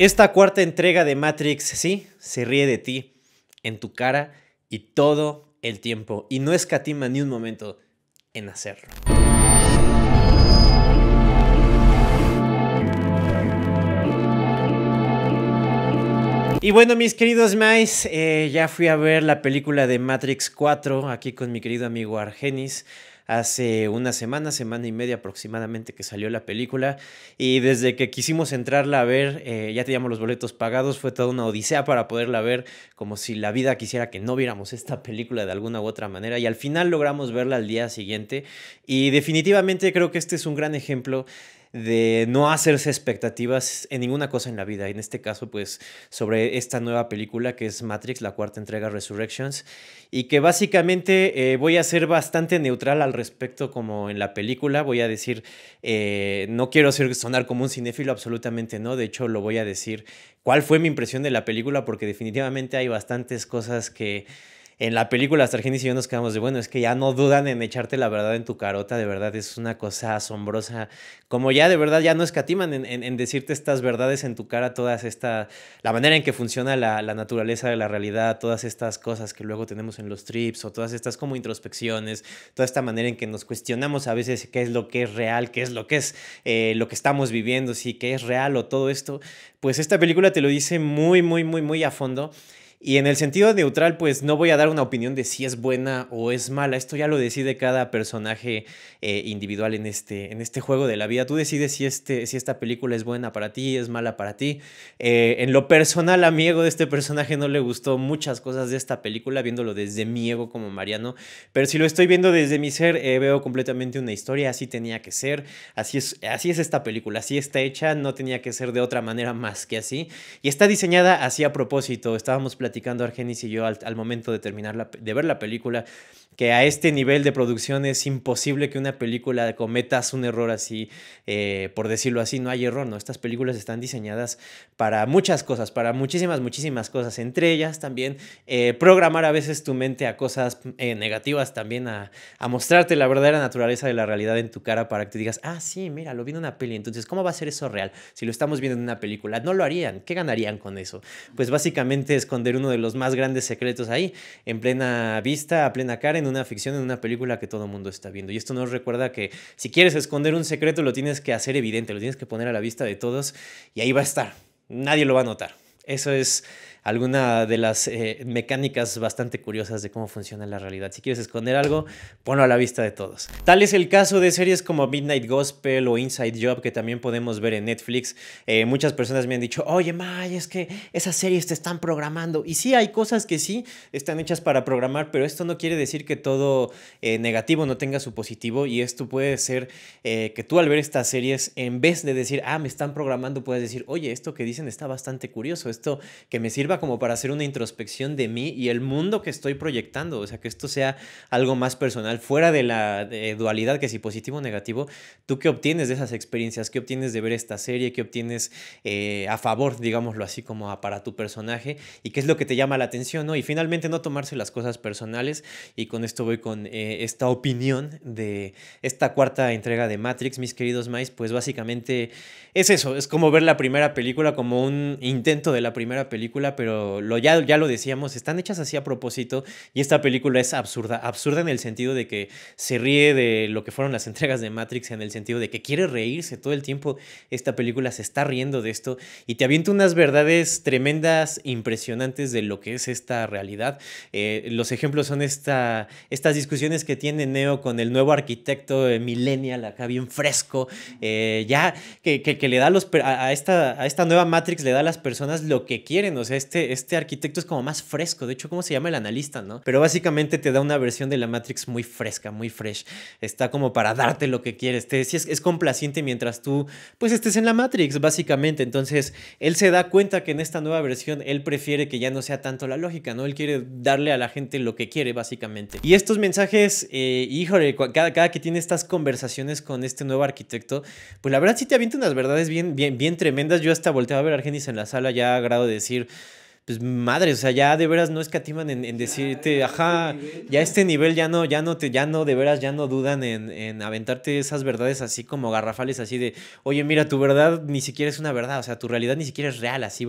Esta cuarta entrega de Matrix, sí, se ríe de ti, en tu cara y todo el tiempo, y no escatima ni un momento en hacerlo. Y bueno, mis queridos mais, eh, ya fui a ver la película de Matrix 4 aquí con mi querido amigo Argenis hace una semana, semana y media aproximadamente que salió la película. Y desde que quisimos entrarla a ver, eh, ya teníamos los boletos pagados, fue toda una odisea para poderla ver, como si la vida quisiera que no viéramos esta película de alguna u otra manera. Y al final logramos verla al día siguiente. Y definitivamente creo que este es un gran ejemplo de no hacerse expectativas en ninguna cosa en la vida. En este caso, pues, sobre esta nueva película que es Matrix, la cuarta entrega Resurrections, y que básicamente eh, voy a ser bastante neutral al respecto como en la película. Voy a decir, eh, no quiero sonar como un cinéfilo, absolutamente no. De hecho, lo voy a decir cuál fue mi impresión de la película, porque definitivamente hay bastantes cosas que en la película Sargentis y yo nos quedamos de, bueno, es que ya no dudan en echarte la verdad en tu carota, de verdad es una cosa asombrosa, como ya de verdad ya no escatiman en, decirte estas verdades en tu cara, todas esta la manera en que funciona la, naturaleza de la realidad, todas estas cosas que luego tenemos en los trips o todas estas como introspecciones, toda esta manera en que nos cuestionamos a veces qué es lo que es real, qué es lo que es eh, lo que estamos viviendo, si qué es real o todo esto, pues esta película te lo dice muy, muy, muy, muy a fondo. Y en el sentido neutral, pues no voy a dar una opinión de si es buena o es mala. Esto ya lo decide cada personaje eh, individual en este, en este juego de la vida. Tú decides si, este, si esta película es buena para ti, es mala para ti. Eh, en lo personal, a mi ego de este personaje no le gustó muchas cosas de esta película, viéndolo desde mi ego como Mariano. Pero si lo estoy viendo desde mi ser, eh, veo completamente una historia. Así tenía que ser. Así es, así es esta película. Así está hecha. No tenía que ser de otra manera más que así. Y está diseñada así a propósito. Estábamos platicando platicando Argenis y yo al, momento de terminar la, de ver la película que a este nivel de producción es imposible que una película cometas un error así, eh, por decirlo así, no hay error, ¿no? Estas películas están diseñadas para muchas cosas, para muchísimas, muchísimas cosas, entre ellas también eh, programar a veces tu mente a cosas eh, negativas, también a, a, mostrarte la verdadera naturaleza de la realidad en tu cara para que te digas, ah, sí, mira, lo vi en una peli, entonces, ¿cómo va a ser eso real si lo estamos viendo en una película? No lo harían, ¿qué ganarían con eso? Pues básicamente esconder uno de los más grandes secretos ahí, en plena vista, a plena cara, en una ficción, en una película que todo el mundo está viendo. Y esto nos recuerda que si quieres esconder un secreto, lo tienes que hacer evidente, lo tienes que poner a la vista de todos y ahí va a estar. Nadie lo va a notar. Eso es alguna de las eh, mecánicas bastante curiosas de cómo funciona la realidad. Si quieres esconder algo, ponlo a la vista de todos. Tal es el caso de series como Midnight Gospel o Inside Job que también podemos ver en Netflix. Eh, muchas personas me han dicho, oye May, es que esas series te están programando. Y sí, hay cosas que sí están hechas para programar, pero esto no quiere decir que todo eh, negativo no tenga su positivo y esto puede ser que tú al ver estas series, en vez de decir, ah, me están programando, puedes decir, oye, esto que dicen está bastante curioso, esto que me sirve como para hacer una introspección de mí y el mundo que estoy proyectando. O sea, que esto sea algo más personal, fuera de la dualidad que si positivo o negativo, tú qué obtienes de esas experiencias, qué obtienes de ver esta serie, qué obtienes eh, a favor, digámoslo así, como para tu personaje y qué es lo que te llama la atención, ¿no? Y finalmente no tomarse las cosas personales y con esto voy con eh, esta opinión de esta cuarta entrega de Matrix, mis queridos mais, pues básicamente es eso, es como ver la primera película como un intento de la primera película, pero ya, ya lo decíamos, están hechas así a propósito y esta película es absurda, absurda en el sentido de que se ríe de lo que fueron las entregas de Matrix, en el sentido de que quiere reírse todo el tiempo, esta película se está riendo de esto y te avienta unas verdades tremendas, impresionantes de lo que es esta realidad. Eh, los ejemplos son esta, estas discusiones que tiene Neo con el nuevo arquitecto eh, millennial, acá bien fresco, eh, ya que, le da a, esta, a esta nueva Matrix, le da a las personas lo que quieren, o sea, este, este, arquitecto es como más fresco, de hecho, ¿cómo se llama el analista, no? Pero básicamente te da una versión de la Matrix muy fresca, muy fresh, está como para darte lo que quieres, te, es, complaciente mientras tú, pues estés en la Matrix, básicamente, entonces él se da cuenta que en esta nueva versión él prefiere que ya no sea tanto la lógica, ¿no? Él quiere darle a la gente lo que quiere, básicamente. Y estos mensajes, eh, híjole, cada, que tiene estas conversaciones con este nuevo arquitecto, pues la verdad sí te avienta unas verdades bien, bien, bien tremendas. Yo hasta volteaba a ver a Argenis en la sala ya a grado de decir, pues madre, o sea, ya de veras no escatiman en, decirte, ajá, este ya este nivel ya no, ya no te, ya no, de veras ya no dudan en, aventarte esas verdades así como garrafales, así de, oye, mira, tu verdad ni siquiera es una verdad, o sea, tu realidad ni siquiera es real, así,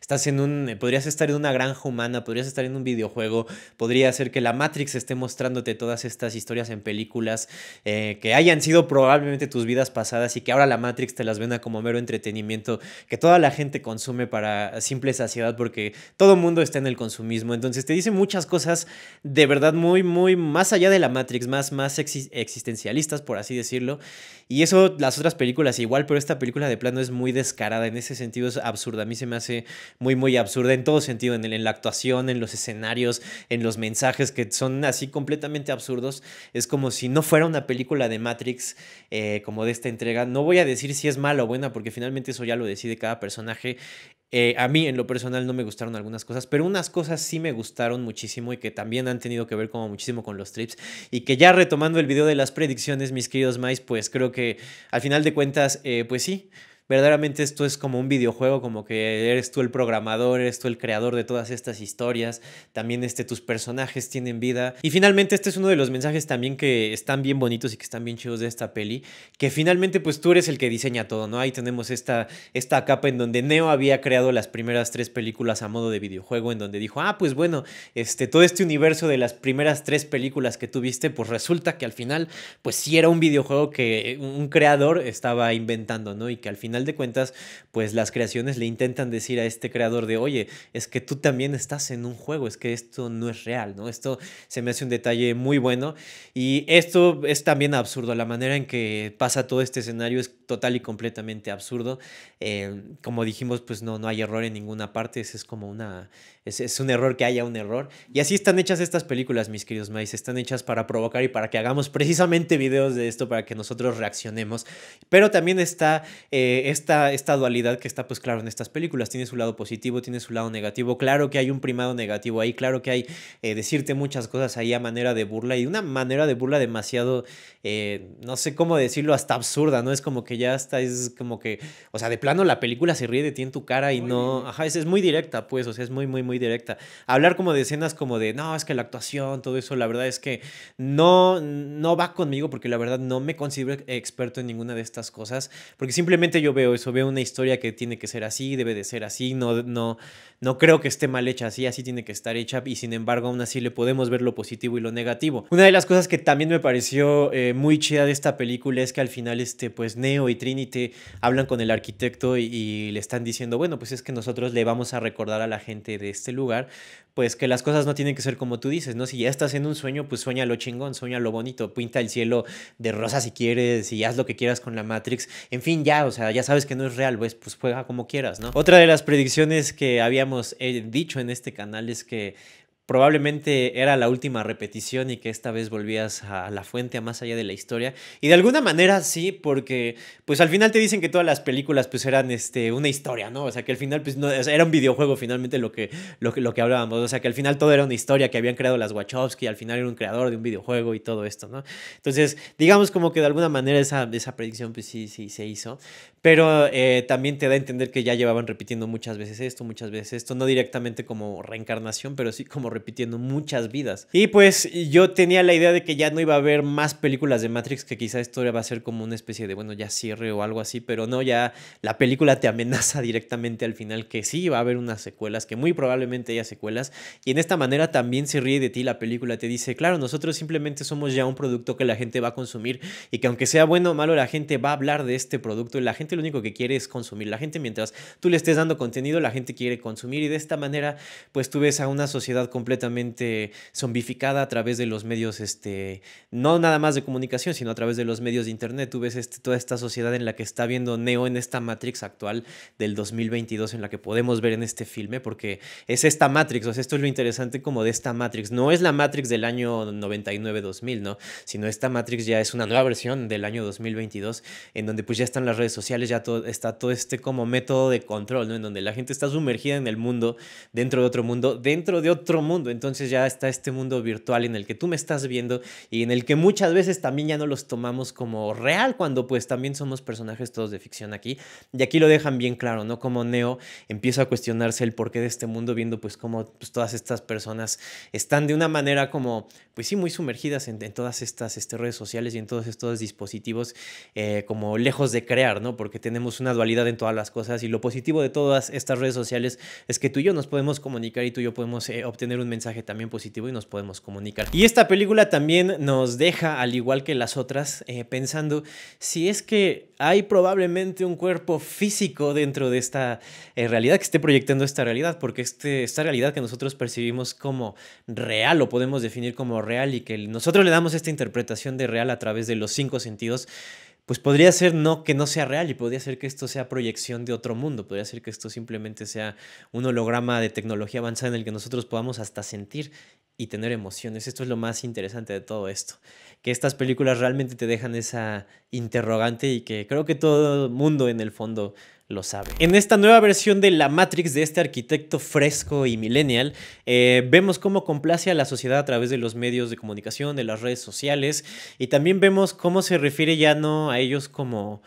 estás en un, eh, podrías estar en una granja humana, podrías estar en un videojuego, podría ser que la Matrix esté mostrándote todas estas historias en películas eh, que hayan sido probablemente tus vidas pasadas y que ahora la Matrix te las venda como mero entretenimiento que toda la gente consume para simple saciedad porque todo mundo está en el consumismo. Entonces te dice muchas cosas de verdad muy, muy más allá de la Matrix, más, más existencialistas, por así decirlo. Y eso, las otras películas igual, pero esta película de plano es muy descarada. En ese sentido es absurda. A mí se me hace muy, muy absurda en todo sentido, en, en la actuación, en los escenarios, en los mensajes que son así completamente absurdos. Es como si no fuera una película de Matrix, eh, como de esta entrega. No voy a decir si es mala o buena, porque finalmente eso ya lo decide cada personaje. Eh, a mí en lo personal no me gustaron algunas cosas, pero unas cosas sí me gustaron muchísimo y que también han tenido que ver como muchísimo con los trips y que ya retomando el video de las predicciones, mis queridos mais, pues creo que al final de cuentas, eh, pues sí, verdaderamente esto es como un videojuego, como que eres tú el programador, eres tú el creador de todas estas historias, también este, tus personajes tienen vida. Y finalmente este es uno de los mensajes también que están bien bonitos y que están bien chidos de esta peli, que finalmente pues tú eres el que diseña todo, ¿no? Ahí tenemos esta, esta capa en donde Neo había creado las primeras tres películas a modo de videojuego, en donde dijo, ah, pues bueno, este, todo este universo de las primeras tres películas que tuviste, pues resulta que al final, pues si era un videojuego que un creador estaba inventando, ¿no? Y que al final de cuentas, pues las creaciones le intentan decir a este creador de, oye, es que tú también estás en un juego, es que esto no es real, ¿no? Esto se me hace un detalle muy bueno y esto es también absurdo, la manera en que pasa todo este escenario es total y completamente absurdo. Eh, como dijimos, pues no, no hay error en ninguna parte, es, es como una es, un error que haya un error. Y así están hechas estas películas, mis queridos maíz. Están hechas para provocar y para que hagamos precisamente videos de esto, para que nosotros reaccionemos. Pero también está eh, esta, esta dualidad que está, pues claro, en estas películas. Tiene su lado positivo, tiene su lado negativo. Claro que hay un primado negativo ahí, claro que hay eh, decirte muchas cosas ahí a manera de burla y una manera de burla demasiado, eh, no sé cómo decirlo, hasta absurda, ¿no? Es como que ya está, es como que, o sea, de plano la película se ríe de ti en tu cara y no, ajá, es, muy directa, pues, o sea, es muy, muy, muy directa. Hablar como de escenas como de, no, es que la actuación, todo eso, la verdad es que no, no va conmigo porque la verdad no me considero experto en ninguna de estas cosas, porque simplemente yo veo eso, veo una historia que tiene que ser así, debe de ser así, no, no, no creo que esté mal hecha así, así tiene que estar hecha y sin embargo aún así le podemos ver lo positivo y lo negativo. Una de las cosas que también me pareció eh, muy chida de esta película es que al final este, pues Neo y Trinity hablan con el arquitecto y, y le están diciendo, bueno, pues es que nosotros le vamos a recordar a la gente de este este lugar, pues que las cosas no tienen que ser como tú dices, ¿no? Si ya estás en un sueño, pues sueña lo chingón, sueña lo bonito, pinta el cielo de rosa si quieres y haz lo que quieras con la Matrix. En fin, ya, o sea, ya sabes que no es real, pues, pues juega como quieras, ¿no? Otra de las predicciones que habíamos eh, dicho en este canal es que probablemente era la última repetición y que esta vez volvías a la fuente, a más allá de la historia. Y de alguna manera sí, porque pues al final te dicen que todas las películas pues eran este, una historia, ¿no? O sea, que al final pues no, era un videojuego finalmente lo que, lo, que, lo que hablábamos, o sea, que al final todo era una historia que habían creado las Wachowski, al final era un creador de un videojuego y todo esto, ¿no? Entonces, digamos como que de alguna manera esa, esa predicción pues sí, sí se hizo, pero eh, también te da a entender que ya llevaban repitiendo muchas veces esto, muchas veces esto, no directamente como reencarnación, pero sí como repitiendo muchas vidas. Y pues yo tenía la idea de que ya no iba a haber más películas de Matrix, que quizá esto va a ser como una especie de, bueno, ya cierre o algo así, pero no, ya la película te amenaza directamente al final que sí va a haber unas secuelas, que muy probablemente haya secuelas, y en esta manera también se ríe de ti la película, te dice, claro, nosotros simplemente somos ya un producto que la gente va a consumir y que aunque sea bueno o malo, la gente va a hablar de este producto y la gente lo único que quiere es consumir. La gente mientras tú le estés dando contenido, la gente quiere consumir y de esta manera pues tú ves a una sociedad completamente completamente zombificada a través de los medios, este, no nada más de comunicación, sino a través de los medios de Internet. Tú ves este, toda esta sociedad en la que está viendo Neo en esta Matrix actual del 2022, en la que podemos ver en este filme, porque es esta Matrix, o sea, esto es lo interesante como de esta Matrix. No es la Matrix del año 99-2000, ¿no? Sino esta Matrix ya es una nueva versión del año 2022, en donde pues ya están las redes sociales, ya todo, está todo este como método de control, ¿no? En donde la gente está sumergida en el mundo, dentro de otro mundo, dentro de otro mundo entonces ya está este mundo virtual en el que tú me estás viendo y en el que muchas veces también ya no los tomamos como real cuando pues también somos personajes todos de ficción aquí. Y aquí lo dejan bien claro, ¿no? Como Neo empieza a cuestionarse el porqué de este mundo viendo pues cómo pues, todas estas personas están de una manera como, pues sí, muy sumergidas en, todas estas este, redes sociales y en todos estos dispositivos eh, como lejos de crear, ¿no? Porque tenemos una dualidad en todas las cosas y lo positivo de todas estas redes sociales es que tú y yo nos podemos comunicar y tú y yo podemos eh, obtener un mensaje también positivo y nos podemos comunicar. Y esta película también nos deja, al igual que las otras, eh, pensando si es que hay probablemente un cuerpo físico dentro de esta eh, realidad que esté proyectando esta realidad, porque este, esta realidad que nosotros percibimos como real o podemos definir como real y que nosotros le damos esta interpretación de real a través de los cinco sentidos, pues podría ser no que no sea real y podría ser que esto sea proyección de otro mundo, podría ser que esto simplemente sea un holograma de tecnología avanzada en el que nosotros podamos hasta sentir y tener emociones. Esto es lo más interesante de todo esto, que estas películas realmente te dejan esa interrogante y que creo que todo el mundo en el fondo lo sabe. En esta nueva versión de La Matrix de este arquitecto fresco y millennial, eh, vemos cómo complace a la sociedad a través de los medios de comunicación, de las redes sociales, y también vemos cómo se refiere ya no a ellos como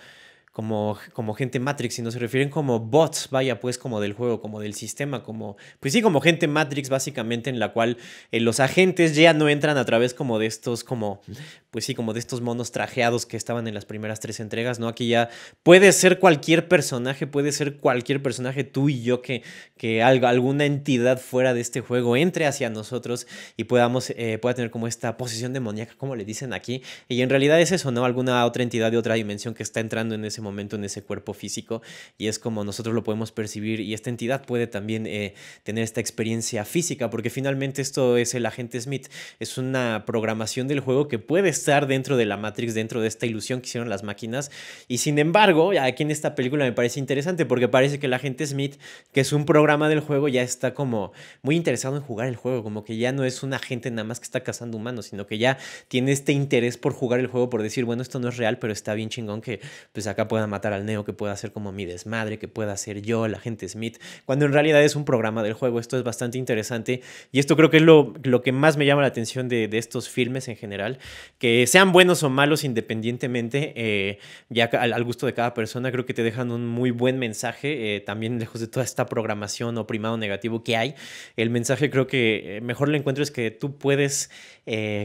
como, como gente Matrix, no se refieren como bots, vaya, pues como del juego, como del sistema, como, pues sí, como gente Matrix básicamente en la cual eh, los agentes ya no entran a través como de estos, como, pues sí, como de estos monos trajeados que estaban en las primeras tres entregas, ¿no? Aquí ya puede ser cualquier personaje, puede ser cualquier personaje, tú y yo, que, que alguna entidad fuera de este juego entre hacia nosotros y podamos, eh, pueda tener como esta posición demoníaca, como le dicen aquí, y en realidad es eso, ¿no? Alguna otra entidad de otra dimensión que está entrando en ese momento en ese cuerpo físico y es como nosotros lo podemos percibir y esta entidad puede también eh, tener esta experiencia física porque finalmente esto es el agente Smith, es una programación del juego que puede estar dentro de la Matrix, dentro de esta ilusión que hicieron las máquinas y sin embargo aquí en esta película me parece interesante porque parece que el agente Smith, que es un programa del juego, ya está como muy interesado en jugar el juego, como que ya no es un agente nada más que está cazando humanos, sino que ya tiene este interés por jugar el juego, por decir, bueno, esto no es real, pero está bien chingón que pues acá pueda matar al Neo, que pueda ser como mi desmadre, que pueda ser yo, la gente Smith, cuando en realidad es un programa del juego. Esto es bastante interesante y esto creo que es lo, lo que más me llama la atención de, estos filmes en general, que sean buenos o malos independientemente, eh, ya al, gusto de cada persona, creo que te dejan un muy buen mensaje, eh, también lejos de toda esta programación o primado negativo que hay. El mensaje creo que eh, mejor lo encuentro es que tú puedes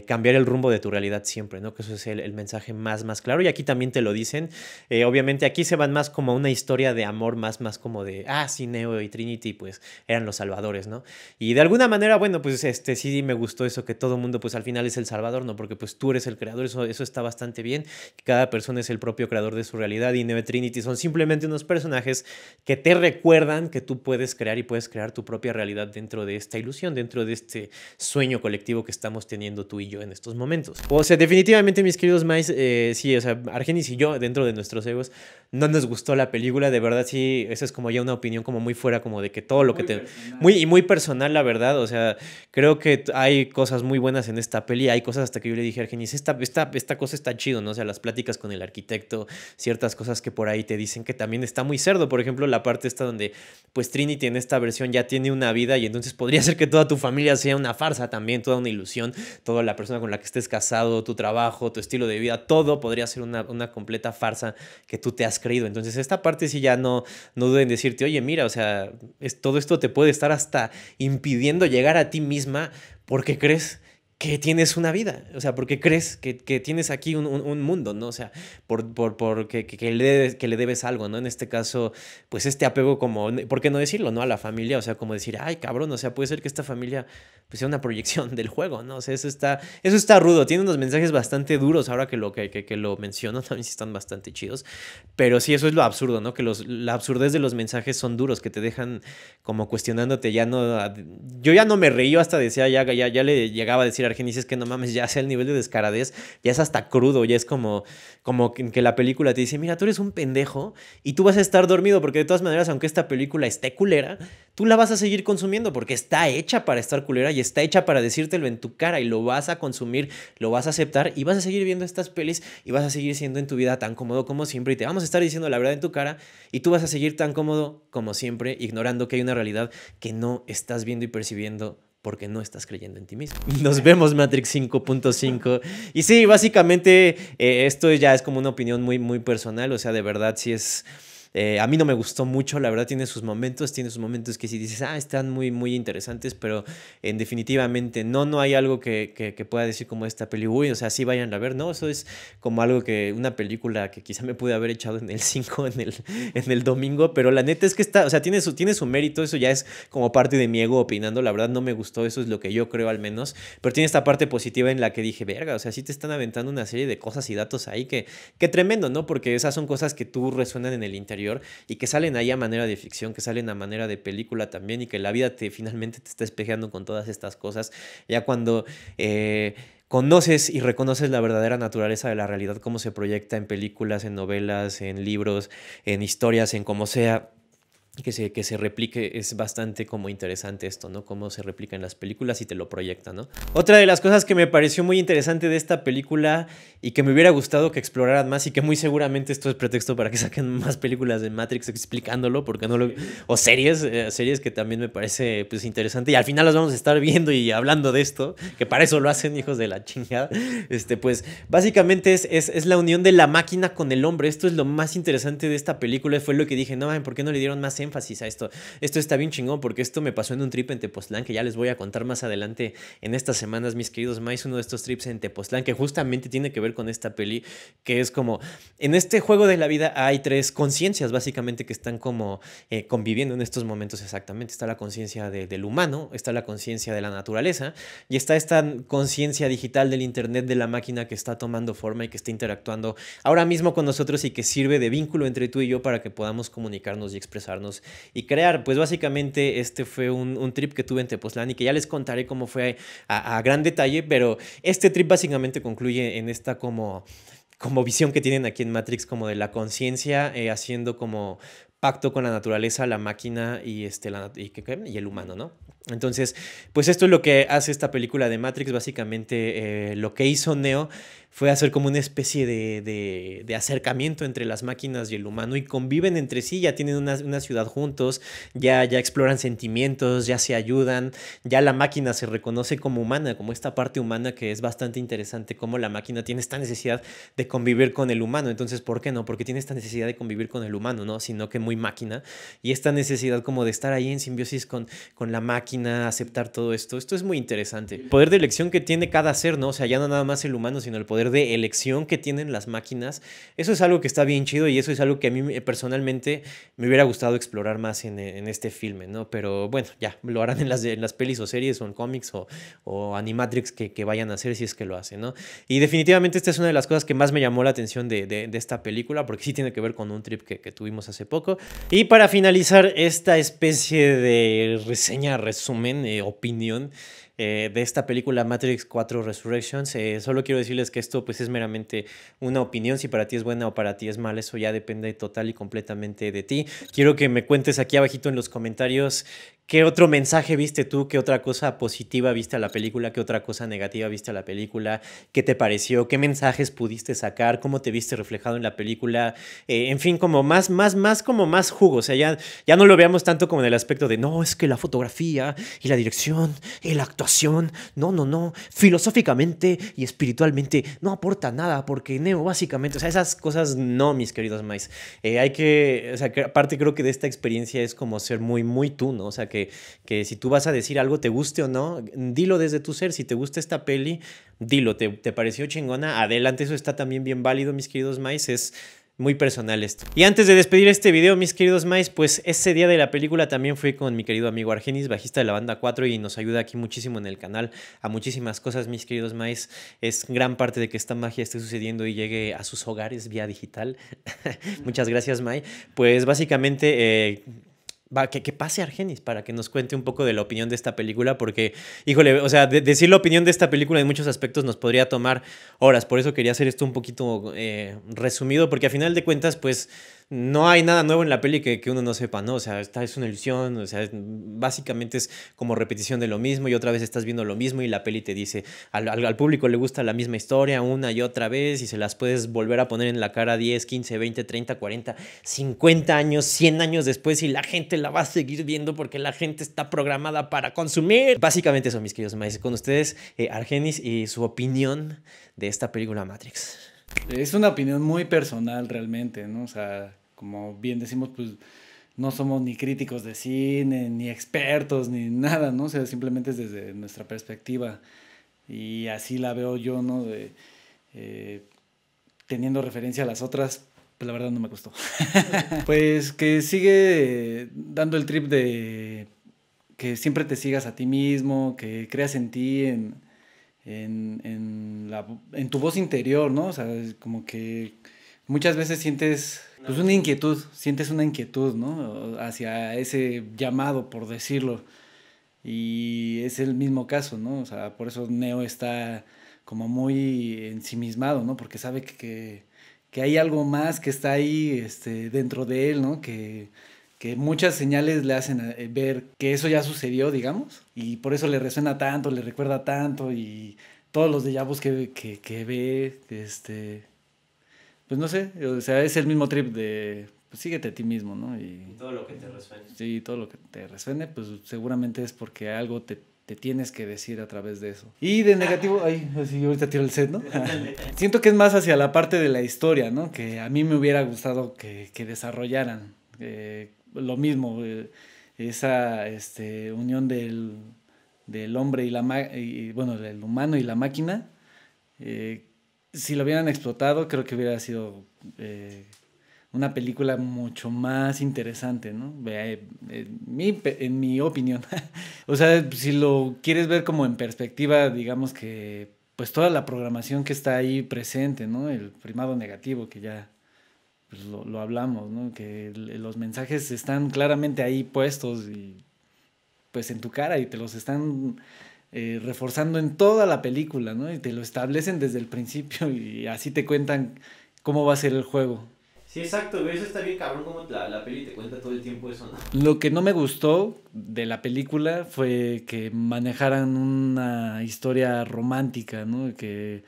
cambiar el rumbo de tu realidad siempre, ¿no? Que eso es el, mensaje más, más claro y aquí también te lo dicen. obviamente obviamente aquí se van más como una historia de amor, más, más como de, ah, sí, Neo y Trinity, pues eran los salvadores, ¿no? Y de alguna manera, bueno, pues este sí me gustó eso, que todo mundo, pues al final es el salvador, ¿no? Porque pues tú eres el creador, eso, eso está bastante bien. Cada persona es el propio creador de su realidad y Neo y Trinity son simplemente unos personajes que te recuerdan que tú puedes crear y puedes crear tu propia realidad dentro de esta ilusión, dentro de este sueño colectivo que estamos teniendo tú y yo en estos momentos. O sea, definitivamente, mis queridos mais, eh, sí, o sea, Argenis y yo, dentro de nuestros egos, no nos gustó la película, de verdad sí, esa es como ya una opinión como muy fuera como de que todo lo que te muy y muy personal la verdad, o sea, creo que hay cosas muy buenas en esta peli, hay cosas hasta que yo le dije a Argenis, esta esta cosa está chido, ¿no? O sea, las pláticas con el arquitecto, ciertas cosas que por ahí te dicen que también está muy cerdo, por ejemplo, la parte esta donde pues Trinity en esta versión ya tiene una vida y entonces podría ser que toda tu familia sea una farsa también, toda una ilusión, toda la persona con la que estés casado, tu trabajo, tu estilo de vida, todo podría ser una, una completa farsa que tú te has creído. Entonces, esta parte sí ya no, no duden decirte, oye, mira, o sea, es, todo esto te puede estar hasta impidiendo llegar a ti misma porque crees que tienes una vida, o sea, porque crees que, tienes aquí un, mundo, ¿no? O sea, por, por, que, le debes, que le debes algo, ¿no? En este caso, pues este apego como, ¿por qué no decirlo, ¿no? A la familia, o sea, como decir, ay, cabrón, o sea, puede ser que esta familia pues, sea una proyección del juego, ¿no? O sea, eso está, eso está rudo, tiene unos mensajes bastante duros ahora que lo, que, que, que lo menciono, también están bastante chidos, pero sí, eso es lo absurdo, ¿no? Que la absurdez de los mensajes son duros, que te dejan como cuestionándote, ya no, yo ya no me reí, hasta decía, ya, ya, ya le llegaba a decir, y dices que no mames, ya sea el nivel de descaradez, ya es hasta crudo, ya es como, como que la película te dice, mira, tú eres un pendejo y tú vas a estar dormido, porque de todas maneras, aunque esta película esté culera, tú la vas a seguir consumiendo porque está hecha para estar culera y está hecha para decírtelo en tu cara y lo vas a consumir, lo vas a aceptar y vas a seguir viendo estas pelis y vas a seguir siendo en tu vida tan cómodo como siempre y te vamos a estar diciendo la verdad en tu cara y tú vas a seguir tan cómodo como siempre, ignorando que hay una realidad que no estás viendo y percibiendo porque no estás creyendo en ti mismo. Nos vemos Matrix 5.5. Y sí, básicamente eh, esto ya es como una opinión muy, muy personal, o sea, de verdad sí es... Eh, a mí no me gustó mucho, la verdad tiene sus momentos, tiene sus momentos que si dices, ah, están muy, muy interesantes, pero en definitivamente no, no hay algo que, que, pueda decir como esta peli, uy, o sea, sí vayan a ver, no, eso es como algo que, una película que quizá me pude haber echado en el 5, en el, en el domingo, pero la neta es que está, o sea, tiene su, tiene su mérito, eso ya es como parte de mi ego opinando, la verdad no me gustó, eso es lo que yo creo al menos, pero tiene esta parte positiva en la que dije, verga, o sea, sí te están aventando una serie de cosas y datos ahí que, que tremendo, ¿no? Porque esas son cosas que tú resuenan en el interior y que salen ahí a manera de ficción, que salen a manera de película también y que la vida te finalmente te está espejeando con todas estas cosas. Ya cuando... Eh, conoces y reconoces la verdadera naturaleza de la realidad, cómo se proyecta en películas, en novelas, en libros, en historias, en como sea, que se, que se replique, es bastante como interesante esto, ¿no? Cómo se replica en las películas y te lo proyecta, ¿no? Otra de las cosas que me pareció muy interesante de esta película y que me hubiera gustado que exploraran más y que muy seguramente esto es pretexto para que saquen más películas de Matrix explicándolo, porque no lo... o series, eh, series que también me parece pues interesante y al final las vamos a estar viendo y hablando de esto, que para eso lo hacen hijos de la chingada, este pues básicamente es, la unión de la máquina con el hombre, esto es lo más interesante de esta película, fue lo que dije, no, ¿por qué no le dieron más énfasis a esto. Esto está bien chingón porque esto me pasó en un trip en Tepoztlán que ya les voy a contar más adelante en estas semanas, mis queridos más uno de estos trips en Tepoztlán que justamente tiene que ver con esta peli, que es como, en este juego de la vida hay tres conciencias básicamente que están como eh, conviviendo en estos momentos exactamente. Está la conciencia del humano, está la conciencia de la naturaleza y está esta conciencia digital del Internet, de la máquina que está tomando forma y que está interactuando ahora mismo con nosotros y que sirve de vínculo entre tú y yo para que podamos comunicarnos y expresarnos y crear. Pues básicamente este fue un, trip que tuve en Tepoztlán y que ya les contaré cómo fue a, gran detalle, pero este trip básicamente concluye en esta como como visión que tienen aquí en Matrix, como de la conciencia, eh, haciendo como pacto con la naturaleza, la máquina y, este, el humano, ¿no? Entonces, pues esto es lo que hace esta película de Matrix, básicamente eh, lo que hizo Neo fue hacer como una especie de, de, acercamiento entre las máquinas y el humano y conviven entre sí, ya tienen una, una, ciudad juntos, ya, ya exploran sentimientos, ya se ayudan, ya la máquina se reconoce como humana, como esta parte humana que es bastante interesante, como la máquina tiene esta necesidad de convivir con el humano. Entonces, ¿por qué no? Porque tiene esta necesidad de convivir con el humano, ¿no? Sino que muy máquina y esta necesidad como de estar ahí en simbiosis con, con la máquina, aceptar todo esto. Esto es muy interesante. El poder de elección que tiene cada ser, ¿no? O sea, ya no nada más el humano, sino el poder de elección que tienen las máquinas, eso es algo que está bien chido y eso es algo que a mí eh, personalmente me hubiera gustado explorar más eh, en, este filme, ¿no? Pero bueno, ya, lo harán en las, en las pelis o series o en cómics o, o animatrix que, que, vayan a hacer si es que lo hacen, ¿no? Y definitivamente esta es una de las cosas que más me llamó la atención de, esta película porque sí tiene que ver con un trip que, tuvimos hace poco. Y para finalizar esta especie de reseña, resumen, eh, opinión, eh, de esta película Matrix 4 Resurrections. Eh, solo quiero decirles que esto pues es meramente una opinión, si para ti es buena o para ti es mala, eso ya depende total y completamente de ti. Quiero que me cuentes aquí abajito en los comentarios ¿Qué otro mensaje viste tú? ¿Qué otra cosa positiva viste a la película? ¿Qué otra cosa negativa viste a la película? ¿Qué te pareció? ¿Qué mensajes pudiste sacar? ¿Cómo te viste reflejado en la película? Eh, en fin, como más, más, más, como más jugo. O sea, ya, ya no lo veamos tanto como en el aspecto de, no, es que la fotografía y la dirección y la actuación, no, no, no, filosóficamente y espiritualmente no aporta nada porque Neo básicamente, o sea, esas cosas no, mis queridos mais. Eh, hay que, o sea, que aparte creo que de esta experiencia es como ser muy, muy tú, ¿no? O sea, que que, si tú vas a decir algo, te guste o no, dilo desde tu ser. Si te gusta esta peli, dilo. ¿Te, pareció chingona? Adelante, eso está también bien válido, mis queridos mais. Es muy personal esto. Y antes de despedir este video, mis queridos mais, pues ese día de la película también fui con mi querido amigo Argenis, bajista de la banda 4 y nos ayuda aquí muchísimo en el canal a muchísimas cosas, mis queridos mais. Es gran parte de que esta magia esté sucediendo y llegue a sus hogares vía digital. Muchas gracias, Mai. Pues básicamente... Eh, Va, que, pase Argenis para que nos cuente un poco de la opinión de esta película, porque, híjole, o sea, decir la opinión de esta película en muchos aspectos nos podría tomar horas, por eso quería hacer esto un poquito eh, resumido, porque a final de cuentas, pues no hay nada nuevo en la peli que, uno no sepa, ¿no? O sea, esta es una ilusión, o sea, básicamente es como repetición de lo mismo y otra vez estás viendo lo mismo y la peli te dice, al, público le gusta la misma historia una y otra vez y se las puedes volver a poner en la cara 10, 15, 20, 30, 40, 50 años, 100 años después y la gente la va a seguir viendo porque la gente está programada para consumir. Básicamente eso, mis queridos maestros, con ustedes, eh, Argenis y su opinión de esta película Matrix es una opinión muy personal realmente, ¿no? O sea, como bien decimos, pues no somos ni críticos de cine, ni expertos, ni nada, ¿no? O sea, simplemente es desde nuestra perspectiva. Y así la veo yo, ¿no? De, eh, teniendo referencia a las otras, pues, la verdad no me gustó. pues que sigue dando el trip de que siempre te sigas a ti mismo, que creas en ti, en, en, en, tu voz interior, ¿no? O sea, como que muchas veces sientes pues una inquietud, sientes una inquietud, ¿no? Hacia ese llamado, por decirlo. Y es el mismo caso, ¿no? O sea, por eso Neo está como muy ensimismado, ¿no? Porque sabe que, que hay algo más que está ahí este, dentro de él, ¿no? Que, que muchas señales le hacen eh, ver que eso ya sucedió, digamos, y por eso le resuena tanto, le recuerda tanto y todos los déjà que, que, que ve, este, pues no sé, o sea, es el mismo trip de, pues síguete a ti mismo, ¿no? Y, todo lo que te resuene. Sí, todo lo que te resuene, pues seguramente es porque algo te, tienes que decir a través de eso. Y de negativo, ay, así ahorita tiro el set, ¿no? Siento que es más hacia la parte de la historia, ¿no? Que a mí me hubiera gustado que, desarrollaran. Eh, lo mismo, eh, esa este, unión del, hombre y la y, bueno, del humano y la máquina. Eh, si lo hubieran explotado, creo que hubiera sido eh, una película mucho más interesante, ¿no? En mi, en mi opinión. o sea, si lo quieres ver como en perspectiva, digamos que pues toda la programación que está ahí presente, ¿no? El primado negativo que ya pues lo, hablamos, ¿no? Que los mensajes están claramente ahí puestos y pues en tu cara y te los están eh, reforzando en toda la película, ¿no? Y te lo establecen desde el principio y así te cuentan cómo va a ser el juego. Sí, exacto, eso está bien cabrón como la, la peli te cuenta todo el tiempo eso, ¿no? Lo que no me gustó de la película fue que manejaran una historia romántica, ¿no? Que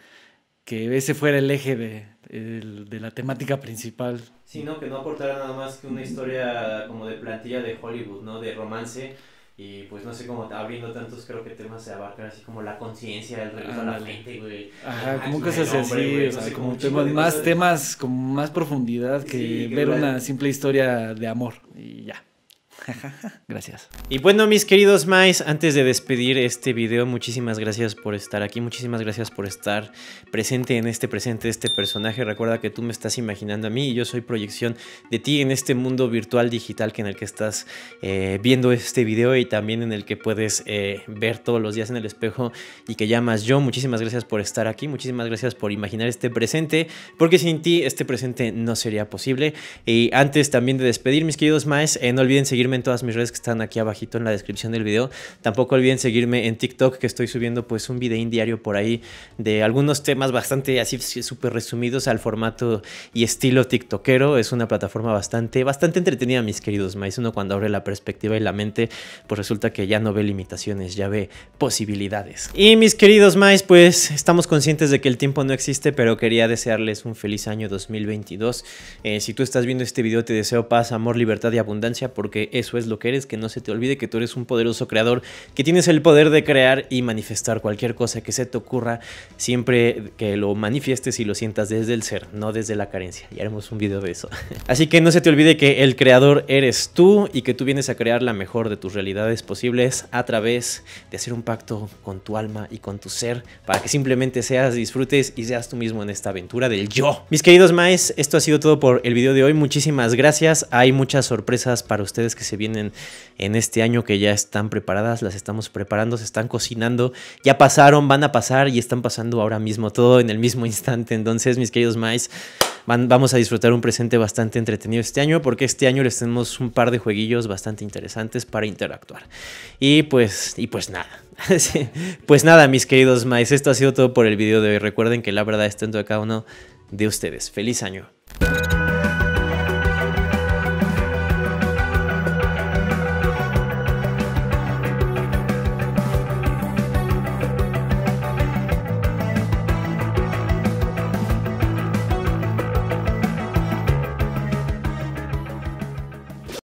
que ese fuera el eje de, de la temática principal. Sí, ¿no? Que no aportara nada más que una historia como de plantilla de Hollywood, ¿no? De romance y pues no sé cómo abriendo tantos creo que temas se abarcan así como la conciencia el regreso a la mente. ajá que como hace así como, temas más temas con más profundidad que ver una simple historia de amor y ya gracias. Y bueno, mis queridos mais, antes de despedir este video, muchísimas gracias por estar aquí, muchísimas gracias por estar presente en este presente, este personaje. Recuerda que tú me estás imaginando a mí y yo soy proyección de ti en este mundo virtual digital que en el que estás eh, viendo este video y también en el que puedes eh, ver todos los días en el espejo y que llamas yo. Muchísimas gracias por estar aquí, muchísimas gracias por imaginar este presente, porque sin ti este presente no sería posible. Y antes también de despedir, mis queridos maes, eh, no olviden seguirme todas mis redes que están aquí abajito en la descripción del video. Tampoco olviden seguirme en TikTok que estoy subiendo pues un videín diario por ahí de algunos temas bastante así súper resumidos al formato y estilo tiktokero. Es una plataforma bastante, bastante entretenida, mis queridos maíz. Uno cuando abre la perspectiva y la mente, pues resulta que ya no ve limitaciones, ya ve posibilidades. Y mis queridos maíz, pues estamos conscientes de que el tiempo no existe, pero quería desearles un feliz año 2022. Eh, si tú estás viendo este video, te deseo paz, amor, libertad y abundancia porque es es lo que eres, que no se te olvide que tú eres un poderoso creador, que tienes el poder de crear y manifestar cualquier cosa que se te ocurra, siempre que lo manifiestes y lo sientas desde el ser, no desde la carencia. y haremos un video de eso. Así que no se te olvide que el creador eres tú y que tú vienes a crear la mejor de tus realidades posibles a través de hacer un pacto con tu alma y con tu ser para que simplemente seas, disfrutes y seas tú mismo en esta aventura del yo. Mis queridos maes, esto ha sido todo por el video de hoy. Muchísimas gracias. Hay muchas sorpresas para ustedes que se vienen en este año que ya están preparadas, las estamos preparando, se están cocinando, ya pasaron, van a pasar y están pasando ahora mismo, todo en el mismo instante. Entonces, mis queridos Mice, vamos a disfrutar un presente bastante entretenido este año porque este año les tenemos un par de jueguillos bastante interesantes para interactuar. Y pues, y pues nada. Pues nada, mis queridos Mice, esto ha sido todo por el video de hoy. Recuerden que la verdad está tanto de cada uno de ustedes. Feliz año.